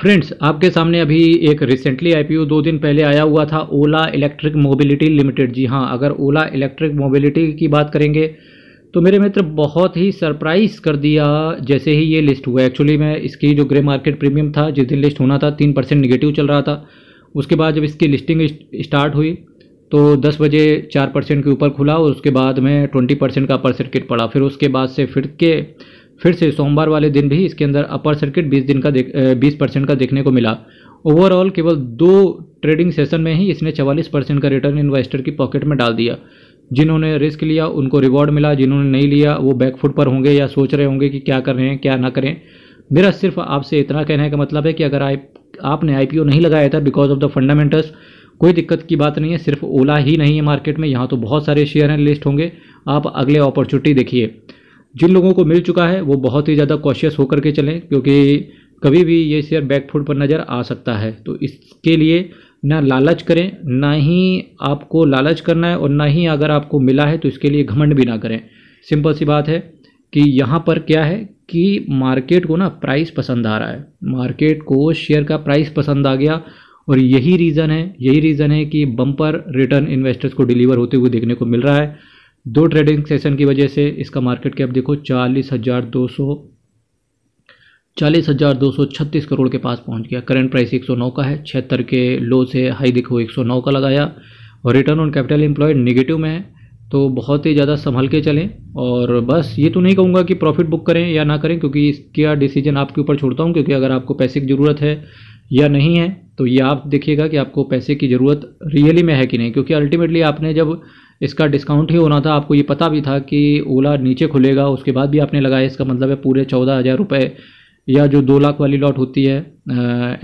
friends आपके सामने अभी एक रिसेंटली आईपीओ दो दिन पहले आया हुआ था ओला इलेक्ट्रिक मोबिलिटी लिमिटेड जी हाँ अगर ओला इलेक्ट्रिक मोबिलिटी की बात करेंगे तो मेरे मित्र बहुत ही सरप्राइज कर दिया जैसे ही ये लिस्ट हुआ एक्चुअली मैं इसकी जो ग्रे मार्केट प्रीमियम था जिस दिन लिस्ट होना था तीन परसेंट निगेटिव चल रहा था उसके बाद जब इसकी लिस्टिंग स्टार्ट हुई तो दस बजे चार परसेंट के ऊपर खुला और उसके बाद में ट्वेंटी परसेंट का पर सर्किट पड़ा फिर उसके बाद से फिर के फिर से सोमवार वाले दिन भी इसके अंदर अपर सर्किट बीस दिन का बीस परसेंट का देखने को मिला ओवरऑल केवल दो ट्रेडिंग सेशन में ही इसने चवालीस परसेंट का रिटर्न इन्वेस्टर की पॉकेट में डाल दिया जिन्होंने रिस्क लिया उनको रिवॉर्ड मिला जिन्होंने नहीं लिया वो बैकफुट पर होंगे या सोच रहे होंगे कि क्या कर रहे हैं क्या ना करें मेरा सिर्फ आपसे इतना कहने का मतलब है कि अगर आप आपने आई नहीं लगाया था बिकॉज ऑफ द फंडामेंटल्स कोई दिक्कत की बात नहीं है सिर्फ ओला ही नहीं है मार्केट में यहाँ तो बहुत सारे शेयर हैं लिस्ट होंगे आप अगले अपॉर्चुनिटी देखिए जिन लोगों को मिल चुका है वो बहुत ही ज़्यादा कॉशियस होकर के चलें क्योंकि कभी भी ये शेयर बैकफुट पर नज़र आ सकता है तो इसके लिए ना लालच करें ना ही आपको लालच करना है और ना ही अगर आपको मिला है तो इसके लिए घमंड भी ना करें सिंपल सी बात है कि यहाँ पर क्या है कि मार्केट को ना प्राइस पसंद आ रहा है मार्केट को शेयर का प्राइस पसंद आ गया और यही रीज़न है यही रीज़न है कि बम्पर रिटर्न इन्वेस्टर्स को डिलीवर होते हुए देखने को मिल रहा है दो ट्रेडिंग सेशन की वजह से इसका मार्केट कैप देखो चालीस हज़ार दो सौ चालीस हज़ार दो सौ छत्तीस करोड़ के पास पहुंच गया करंट प्राइस एक सौ नौ का है छिहत्तर के लो से हाई देखो एक सौ नौ का लगाया और return on capital employed negative में है तो बहुत ही ज़्यादा संभल के चलें और बस ये तो नहीं कहूँगा कि प्रॉफिट बुक करें या ना करें क्योंकि इसका डिसीजन आपके ऊपर छोड़ता हूँ क्योंकि अगर आपको पैसे की ज़रूरत है या नहीं है तो ये आप देखिएगा कि आपको पैसे की ज़रूरत रियली में है कि नहीं क्योंकि अल्टीमेटली आपने जब इसका डिस्काउंट ही होना था आपको ये पता भी था कि ओला नीचे खुलेगा उसके बाद भी आपने लगाया इसका मतलब है पूरे चौदह हज़ार रुपये या जो दो लाख वाली लॉट होती है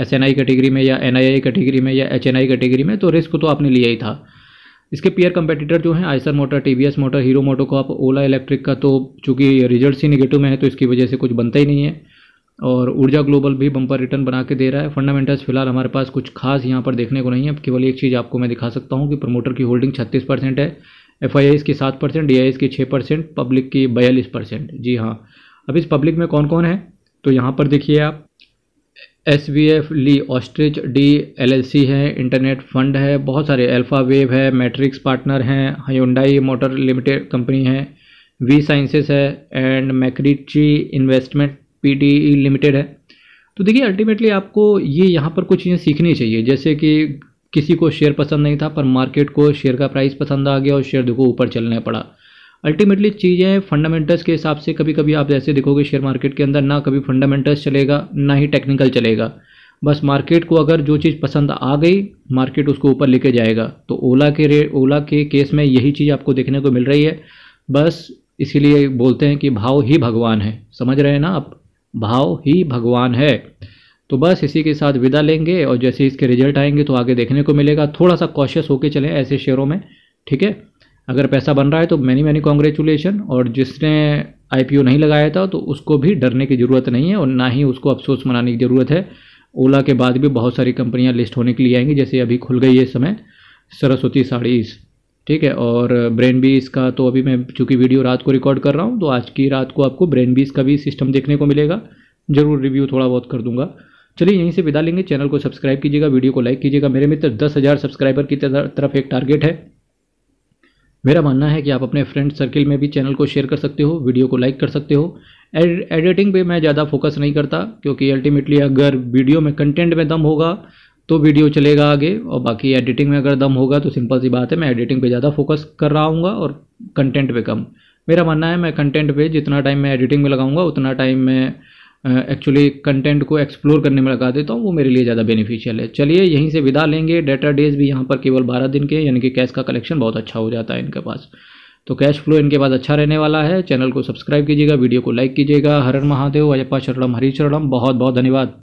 एस एन आई कैटेगरी में या एन आई आई कैटेगरी में या एच एन आई कैटेगरी में तो रिस्क तो आपने लिया ही था इसके पीयर कंपेटिटर जो हैं Eicher motor T V S motor Hero moto को आप ओला इलेक्ट्रिक का तो चूँकि रिजल्ट ही निगेटिव में है तो इसकी वजह से कुछ बनता ही नहीं है और ऊर्जा ग्लोबल भी बम्पर रिटर्न बना के दे रहा है फंडामेंटल्स फिलहाल हमारे पास कुछ खास यहाँ पर देखने को नहीं है केवल एक चीज़ आपको मैं दिखा सकता हूँ कि प्रमोटर की होल्डिंग छत्तीस परसेंट है एफ आई की सात परसेंट डी की छः परसेंट पब्लिक की बयालीस परसेंट जी हाँ अब इस पब्लिक में कौन कौन है तो यहाँ पर देखिए आप एस वी एफ ली Ostrich D L L C है इंटरनेट फंड है बहुत सारे अल्फ़ा वेव है मैट्रिक्स पार्टनर हैं ह्यूंडाई मोटर लिमिटेड कंपनी है वी साइंसेस है and MacRitchie investment P limited e है तो देखिए अल्टीमेटली आपको ये यहाँ पर कुछ चीज़ें सीखनी चाहिए जैसे कि किसी को शेयर पसंद नहीं था पर मार्केट को शेयर का प्राइस पसंद आ गया और शेयर देखो ऊपर चलने पड़ा अल्टीमेटली चीज़ें फंडामेंटल्स के हिसाब से कभी कभी आप जैसे देखोगे शेयर मार्केट के अंदर ना कभी फंडामेंटल्स चलेगा ना ही टेक्निकल चलेगा बस मार्केट को अगर जो चीज़ पसंद आ गई मार्केट उसको ऊपर लेके जाएगा तो ओला के रेट ओला के केस में यही चीज़ आपको देखने को मिल रही है बस इसीलिए बोलते हैं कि भाव ही भगवान है समझ रहे हैं ना आप भाव ही भगवान है तो बस इसी के साथ विदा लेंगे और जैसे इसके रिजल्ट आएंगे तो आगे देखने को मिलेगा थोड़ा सा कॉशियस होके चलें ऐसे शेयरों में ठीक है अगर पैसा बन रहा है तो मैनी मैनी कॉन्ग्रेचुलेशन और जिसने आई नहीं लगाया था तो उसको भी डरने की ज़रूरत नहीं है और ना ही उसको अफसोस मनाने की ज़रूरत है ओला के बाद भी बहुत सारी कंपनियां लिस्ट होने के लिए आएंगी जैसे अभी खुल गई है समय सरस्वती साड़ीज़ ठीक है और ब्रेन बीस का तो अभी मैं चूँकि वीडियो रात को रिकॉर्ड कर रहा हूँ तो आज की रात को आपको ब्रेन बीस का भी सिस्टम देखने को मिलेगा ज़रूर रिव्यू थोड़ा बहुत कर दूंगा चलिए यहीं से विदा लेंगे चैनल को सब्सक्राइब कीजिएगा वीडियो को लाइक कीजिएगा मेरे मित्र दस हज़ार सब्सक्राइबर की तरफ एक टारगेट है मेरा मानना है कि आप अपने फ्रेंड सर्किल में भी चैनल को शेयर कर सकते हो वीडियो को लाइक कर सकते हो एडिटिंग पर मैं ज़्यादा फोकस नहीं करता क्योंकि अल्टीमेटली अगर वीडियो में कंटेंट में दम होगा तो वीडियो चलेगा आगे और बाकी एडिटिंग में अगर दम होगा तो सिंपल सी बात है मैं एडिटिंग पे ज़्यादा फोकस कर रहा हूँ और कंटेंट पे कम मेरा मानना है मैं कंटेंट पे जितना टाइम मैं एडिटिंग में लगाऊंगा उतना टाइम मैं एक्चुअली कंटेंट को एक्सप्लोर करने में लगा देता हूँ वो मेरे लिए ज़्यादा बेनिफिशियल है चलिए यहीं से विदा लेंगे डेटा डेज भी यहाँ पर केवल बारह दिन के यानी कि कैश का कलेक्शन बहुत अच्छा हो जाता है इनके पास तो कैश फ्लो इनके पास अच्छा रहने वाला है चैनल को सब्सक्राइब कीजिएगा वीडियो को लाइक कीजिएगा हरण महादेव अयप्पा शरणम हरी शरणम बहुत बहुत धन्यवाद